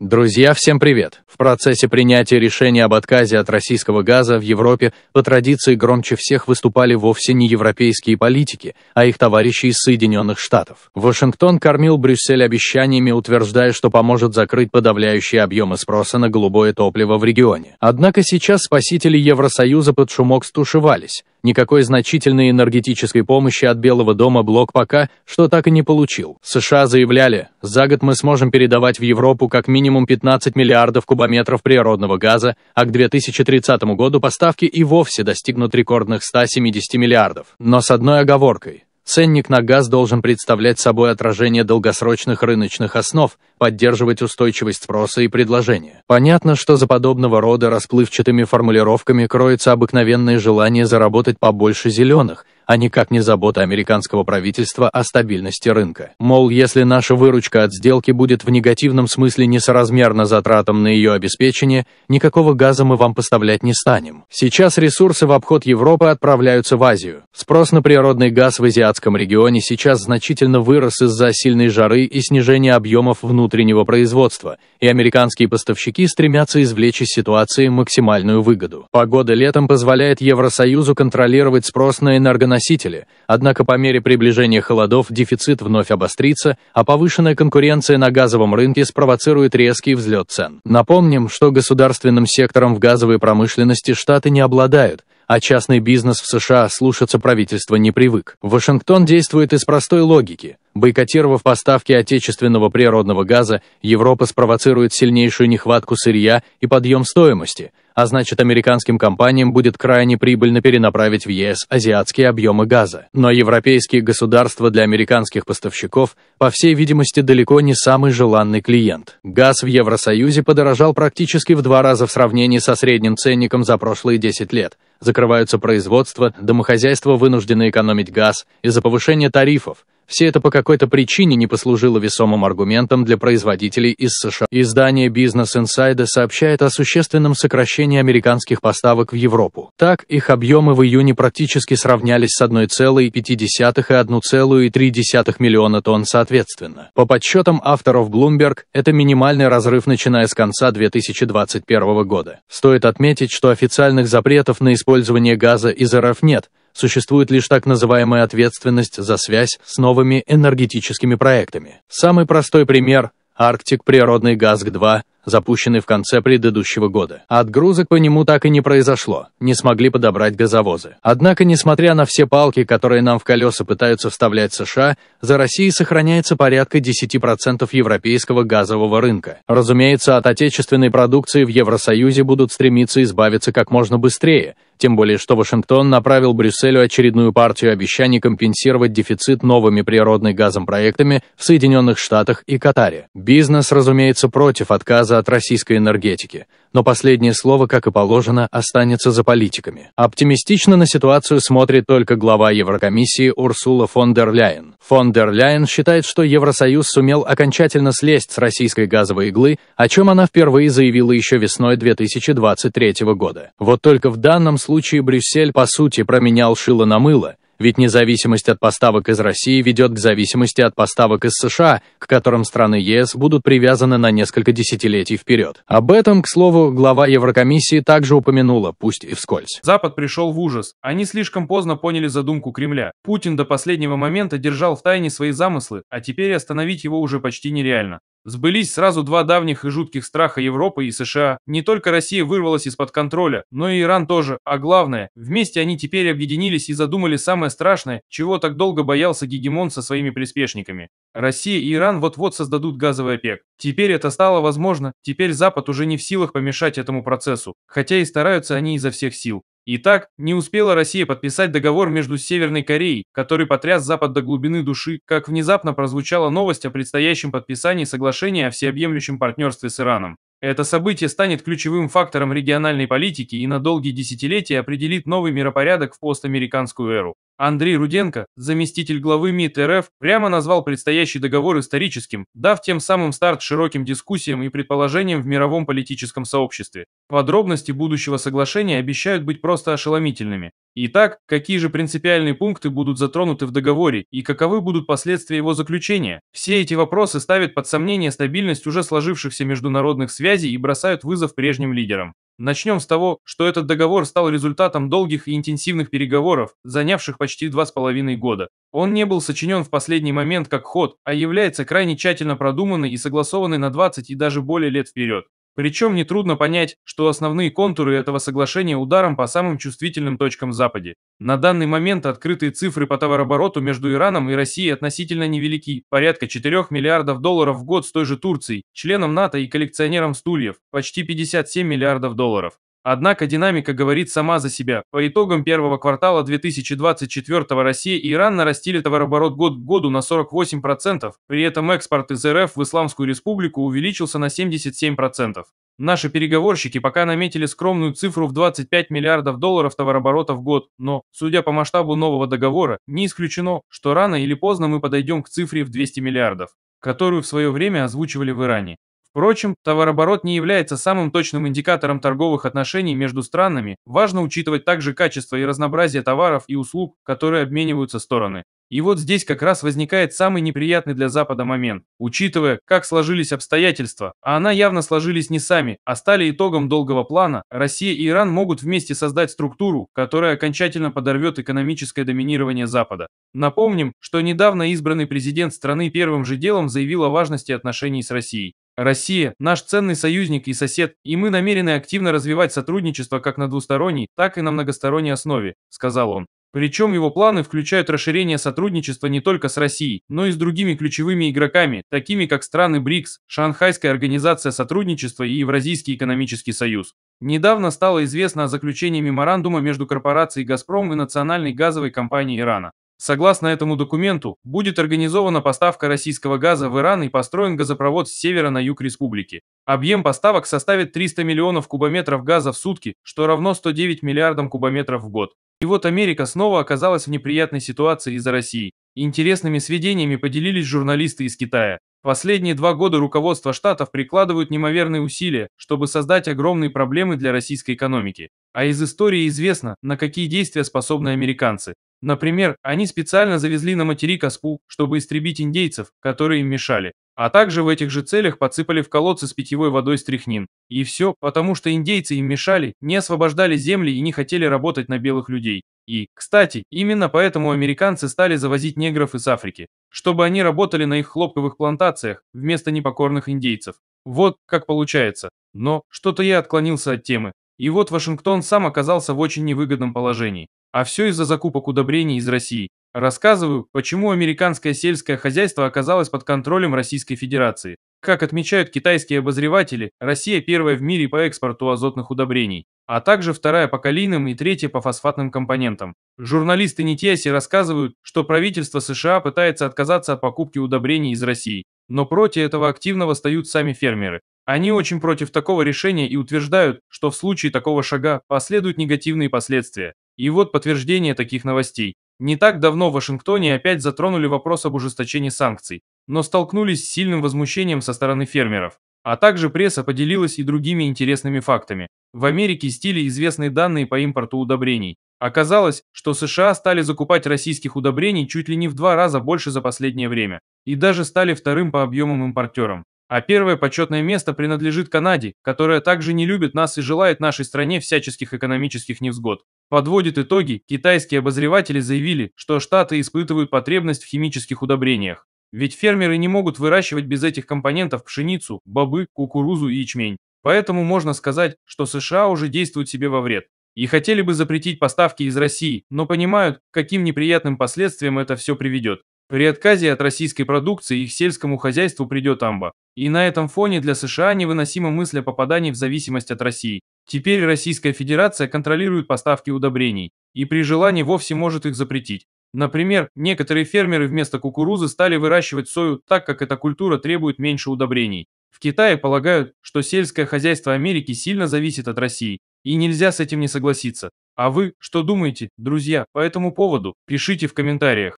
Друзья, всем привет! В процессе принятия решения об отказе от российского газа в Европе по традиции громче всех выступали вовсе не европейские политики, а их товарищи из Соединенных Штатов. Вашингтон кормил Брюссель обещаниями, утверждая, что поможет закрыть подавляющие объемы спроса на голубое топливо в регионе. Однако сейчас спасители Евросоюза под шумок стушевались. Никакой значительной энергетической помощи от Белого дома блок пока что так и не получил. США заявляли, за год мы сможем передавать в Европу как минимум 15 миллиардов кубометров природного газа, а к 2030 году поставки и вовсе достигнут рекордных 170 миллиардов. Но с одной оговоркой. Ценник на газ должен представлять собой отражение долгосрочных рыночных основ, поддерживать устойчивость спроса и предложения. Понятно, что за подобного рода расплывчатыми формулировками кроется обыкновенное желание заработать побольше зеленых, а никак не забота американского правительства о стабильности рынка. Мол, если наша выручка от сделки будет в негативном смысле несоразмерно затратам на ее обеспечение, никакого газа мы вам поставлять не станем. Сейчас ресурсы в обход Европы отправляются в Азию. Спрос на природный газ в азиатском регионе сейчас значительно вырос из-за сильной жары и снижения объемов внутреннего производства, и американские поставщики стремятся извлечь из ситуации максимальную выгоду. Погода летом позволяет Евросоюзу контролировать спрос на энергоносители носители. однако по мере приближения холодов дефицит вновь обострится, а повышенная конкуренция на газовом рынке спровоцирует резкий взлет цен. Напомним, что государственным сектором в газовой промышленности Штаты не обладают, а частный бизнес в США слушаться правительства не привык. Вашингтон действует из простой логики. Бойкотировав поставки отечественного природного газа, Европа спровоцирует сильнейшую нехватку сырья и подъем стоимости – а значит американским компаниям будет крайне прибыльно перенаправить в ЕС азиатские объемы газа. Но европейские государства для американских поставщиков, по всей видимости, далеко не самый желанный клиент. Газ в Евросоюзе подорожал практически в два раза в сравнении со средним ценником за прошлые 10 лет. Закрываются производства, домохозяйства вынуждены экономить газ из-за повышения тарифов, все это по какой-то причине не послужило весомым аргументом для производителей из США. Издание Business Insider сообщает о существенном сокращении американских поставок в Европу. Так, их объемы в июне практически сравнялись с 1,5 и 1,3 миллиона тонн соответственно. По подсчетам авторов Bloomberg, это минимальный разрыв начиная с конца 2021 года. Стоит отметить, что официальных запретов на использование газа из РФ нет – существует лишь так называемая ответственность за связь с новыми энергетическими проектами. Самый простой пример – Арктик природный газ-2 запущенный в конце предыдущего года. А отгрузок по нему так и не произошло, не смогли подобрать газовозы. Однако, несмотря на все палки, которые нам в колеса пытаются вставлять США, за Россией сохраняется порядка 10% европейского газового рынка. Разумеется, от отечественной продукции в Евросоюзе будут стремиться избавиться как можно быстрее, тем более что Вашингтон направил Брюсселю очередную партию обещаний компенсировать дефицит новыми природной газом проектами в Соединенных Штатах и Катаре. Бизнес, разумеется, против отказа отказа от российской энергетики, но последнее слово, как и положено, останется за политиками. Оптимистично на ситуацию смотрит только глава Еврокомиссии Урсула фон дер Ляйен. Фон дер Ляйен считает, что Евросоюз сумел окончательно слезть с российской газовой иглы, о чем она впервые заявила еще весной 2023 года. Вот только в данном случае Брюссель, по сути, променял шило на мыло, ведь независимость от поставок из России ведет к зависимости от поставок из США, к которым страны ЕС будут привязаны на несколько десятилетий вперед. Об этом, к слову, глава Еврокомиссии также упомянула, пусть и вскользь. Запад пришел в ужас. Они слишком поздно поняли задумку Кремля. Путин до последнего момента держал в тайне свои замыслы, а теперь остановить его уже почти нереально. Сбылись сразу два давних и жутких страха Европы и США. Не только Россия вырвалась из-под контроля, но и Иран тоже. А главное, вместе они теперь объединились и задумали самое страшное, чего так долго боялся Гегемон со своими приспешниками. Россия и Иран вот-вот создадут газовый ОПЕК. Теперь это стало возможно, теперь Запад уже не в силах помешать этому процессу, хотя и стараются они изо всех сил. Итак, не успела Россия подписать договор между Северной Кореей, который потряс Запад до глубины души, как внезапно прозвучала новость о предстоящем подписании соглашения о всеобъемлющем партнерстве с Ираном. Это событие станет ключевым фактором региональной политики и на долгие десятилетия определит новый миропорядок в постамериканскую эру. Андрей Руденко, заместитель главы МИД РФ, прямо назвал предстоящий договор историческим, дав тем самым старт широким дискуссиям и предположениям в мировом политическом сообществе. Подробности будущего соглашения обещают быть просто ошеломительными. Итак, какие же принципиальные пункты будут затронуты в договоре и каковы будут последствия его заключения? Все эти вопросы ставят под сомнение стабильность уже сложившихся международных связей и бросают вызов прежним лидерам. Начнем с того, что этот договор стал результатом долгих и интенсивных переговоров, занявших почти два с половиной года. Он не был сочинен в последний момент как ход, а является крайне тщательно продуманной и согласованной на 20 и даже более лет вперед. Причем нетрудно понять, что основные контуры этого соглашения ударом по самым чувствительным точкам Западе. На данный момент открытые цифры по товарообороту между Ираном и Россией относительно невелики, порядка 4 миллиардов долларов в год с той же Турцией, членом НАТО и коллекционером стульев, почти 57 миллиардов долларов. Однако динамика говорит сама за себя. По итогам первого квартала 2024 Россия и Иран нарастили товарооборот год к году на 48%, при этом экспорт из РФ в Исламскую республику увеличился на 77%. Наши переговорщики пока наметили скромную цифру в 25 миллиардов долларов товарооборота в год, но, судя по масштабу нового договора, не исключено, что рано или поздно мы подойдем к цифре в 200 миллиардов, которую в свое время озвучивали в Иране. Впрочем, товарооборот не является самым точным индикатором торговых отношений между странами. Важно учитывать также качество и разнообразие товаров и услуг, которые обмениваются стороны. И вот здесь как раз возникает самый неприятный для Запада момент. Учитывая, как сложились обстоятельства, а она явно сложились не сами, а стали итогом долгого плана, Россия и Иран могут вместе создать структуру, которая окончательно подорвет экономическое доминирование Запада. Напомним, что недавно избранный президент страны первым же делом заявил о важности отношений с Россией. Россия – наш ценный союзник и сосед, и мы намерены активно развивать сотрудничество как на двусторонней, так и на многосторонней основе», – сказал он. Причем его планы включают расширение сотрудничества не только с Россией, но и с другими ключевыми игроками, такими как страны БРИКС, Шанхайская организация сотрудничества и Евразийский экономический союз. Недавно стало известно о заключении меморандума между корпорацией «Газпром» и национальной газовой компанией Ирана. Согласно этому документу, будет организована поставка российского газа в Иран и построен газопровод с севера на юг республики. Объем поставок составит 300 миллионов кубометров газа в сутки, что равно 109 миллиардам кубометров в год. И вот Америка снова оказалась в неприятной ситуации из-за России. Интересными сведениями поделились журналисты из Китая. Последние два года руководство штатов прикладывают неимоверные усилия, чтобы создать огромные проблемы для российской экономики. А из истории известно, на какие действия способны американцы. Например, они специально завезли на материк Аспу, чтобы истребить индейцев, которые им мешали. А также в этих же целях подсыпали в колодцы с питьевой водой стряхнин. И все, потому что индейцы им мешали, не освобождали земли и не хотели работать на белых людей. И, кстати, именно поэтому американцы стали завозить негров из Африки, чтобы они работали на их хлопковых плантациях вместо непокорных индейцев. Вот как получается. Но что-то я отклонился от темы. И вот Вашингтон сам оказался в очень невыгодном положении. А все из-за закупок удобрений из России. Рассказываю, почему американское сельское хозяйство оказалось под контролем Российской Федерации. Как отмечают китайские обозреватели, Россия первая в мире по экспорту азотных удобрений, а также вторая по калийным и третья по фосфатным компонентам. Журналисты Нитьяси рассказывают, что правительство США пытается отказаться от покупки удобрений из России, но против этого активно восстают сами фермеры. Они очень против такого решения и утверждают, что в случае такого шага последуют негативные последствия. И вот подтверждение таких новостей. Не так давно в Вашингтоне опять затронули вопрос об ужесточении санкций, но столкнулись с сильным возмущением со стороны фермеров. А также пресса поделилась и другими интересными фактами. В Америке стили известные данные по импорту удобрений. Оказалось, что США стали закупать российских удобрений чуть ли не в два раза больше за последнее время и даже стали вторым по объемам импортером. А первое почетное место принадлежит Канаде, которая также не любит нас и желает нашей стране всяческих экономических невзгод. Подводит итоги, китайские обозреватели заявили, что Штаты испытывают потребность в химических удобрениях. Ведь фермеры не могут выращивать без этих компонентов пшеницу, бобы, кукурузу и ячмень. Поэтому можно сказать, что США уже действуют себе во вред. И хотели бы запретить поставки из России, но понимают, каким неприятным последствиям это все приведет. При отказе от российской продукции их сельскому хозяйству придет амба. И на этом фоне для США невыносима мысль о попадании в зависимость от России. Теперь Российская Федерация контролирует поставки удобрений и при желании вовсе может их запретить. Например, некоторые фермеры вместо кукурузы стали выращивать сою, так как эта культура требует меньше удобрений. В Китае полагают, что сельское хозяйство Америки сильно зависит от России, и нельзя с этим не согласиться. А вы что думаете, друзья, по этому поводу? Пишите в комментариях.